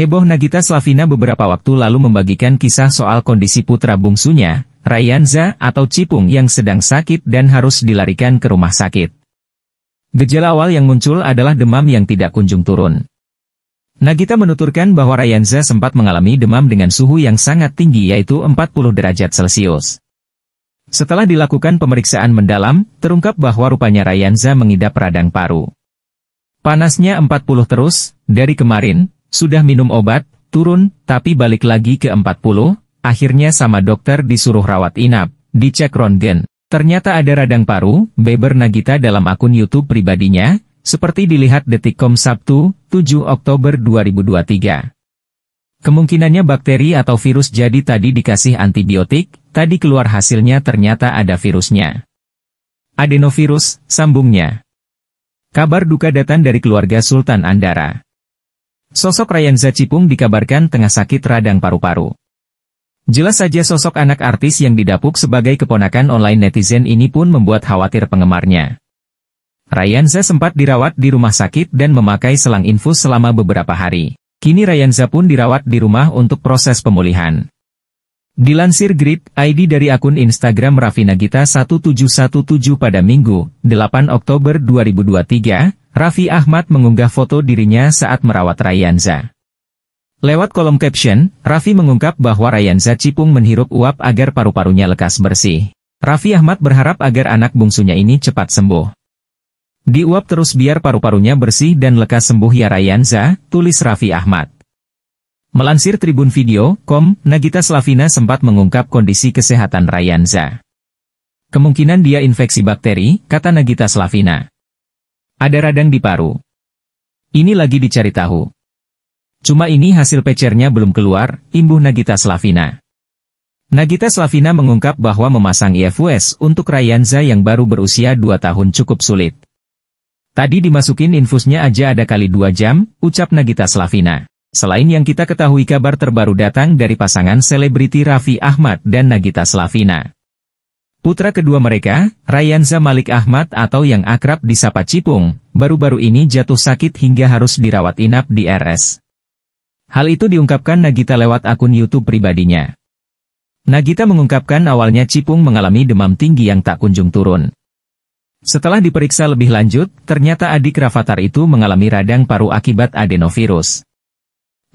Heboh Nagita Slavina beberapa waktu lalu membagikan kisah soal kondisi putra bungsunya, Rayanza atau Cipung yang sedang sakit dan harus dilarikan ke rumah sakit. Gejala awal yang muncul adalah demam yang tidak kunjung turun. Nagita menuturkan bahwa Rayanza sempat mengalami demam dengan suhu yang sangat tinggi yaitu 40 derajat Celcius. Setelah dilakukan pemeriksaan mendalam, terungkap bahwa rupanya Rayanza mengidap radang paru. Panasnya 40 terus, dari kemarin, sudah minum obat, turun, tapi balik lagi ke 40, akhirnya sama dokter disuruh rawat inap, dicek rontgen. Ternyata ada radang paru, Beber Nagita dalam akun YouTube pribadinya, seperti dilihat Detikcom Sabtu, 7 Oktober 2023. Kemungkinannya bakteri atau virus jadi tadi dikasih antibiotik, tadi keluar hasilnya ternyata ada virusnya. Adenovirus, sambungnya. Kabar duka datang dari keluarga Sultan Andara. Sosok Ryan Zacipung dikabarkan tengah sakit radang paru-paru. Jelas saja sosok anak artis yang didapuk sebagai keponakan online netizen ini pun membuat khawatir penggemarnya. Ryan Z sempat dirawat di rumah sakit dan memakai selang infus selama beberapa hari. Kini Ryan Z pun dirawat di rumah untuk proses pemulihan. Dilansir Grid, ID dari akun Instagram Raffi Nagita 1717 pada Minggu, 8 Oktober 2023, Raffi Ahmad mengunggah foto dirinya saat merawat Rayanza. Lewat kolom caption, Raffi mengungkap bahwa Rayanza Cipung menghirup uap agar paru-parunya lekas bersih. Raffi Ahmad berharap agar anak bungsunya ini cepat sembuh. Diuap terus biar paru-parunya bersih dan lekas sembuh ya Rayanza, tulis Raffi Ahmad. Melansir Tribun Video, kom, Nagita Slavina sempat mengungkap kondisi kesehatan Rayanza. Kemungkinan dia infeksi bakteri, kata Nagita Slavina. Ada radang di paru. Ini lagi dicari tahu. Cuma ini hasil pecernya belum keluar, imbuh Nagita Slavina. Nagita Slavina mengungkap bahwa memasang IFWS e untuk Rayanza yang baru berusia 2 tahun cukup sulit. Tadi dimasukin infusnya aja ada kali 2 jam, ucap Nagita Slavina. Selain yang kita ketahui kabar terbaru datang dari pasangan selebriti Raffi Ahmad dan Nagita Slavina. Putra kedua mereka, Rayanza Malik Ahmad atau yang akrab disapa Cipung, baru-baru ini jatuh sakit hingga harus dirawat inap di RS. Hal itu diungkapkan Nagita lewat akun YouTube pribadinya. Nagita mengungkapkan awalnya Cipung mengalami demam tinggi yang tak kunjung turun. Setelah diperiksa lebih lanjut, ternyata adik Rafathar itu mengalami radang paru akibat adenovirus.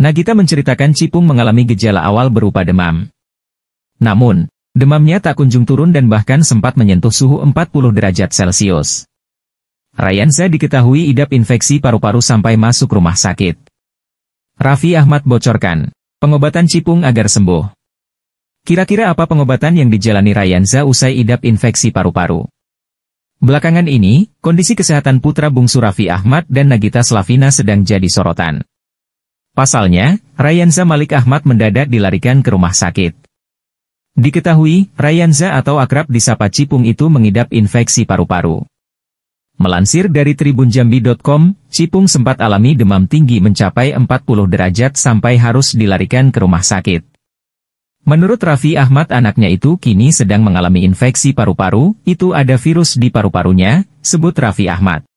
Nagita menceritakan Cipung mengalami gejala awal berupa demam. Namun, Demamnya tak kunjung turun dan bahkan sempat menyentuh suhu 40 derajat Celcius. Rayanza diketahui idap infeksi paru-paru sampai masuk rumah sakit. Raffi Ahmad bocorkan, pengobatan cipung agar sembuh. Kira-kira apa pengobatan yang dijalani Rayanza usai idap infeksi paru-paru? Belakangan ini, kondisi kesehatan putra bungsu Raffi Ahmad dan Nagita Slavina sedang jadi sorotan. Pasalnya, Rayanza Malik Ahmad mendadak dilarikan ke rumah sakit. Diketahui, Rayanza atau akrab disapa Cipung itu mengidap infeksi paru-paru. Melansir dari tribunjambi.com, Cipung sempat alami demam tinggi mencapai 40 derajat sampai harus dilarikan ke rumah sakit. Menurut Raffi Ahmad anaknya itu kini sedang mengalami infeksi paru-paru, itu ada virus di paru-parunya, sebut Raffi Ahmad.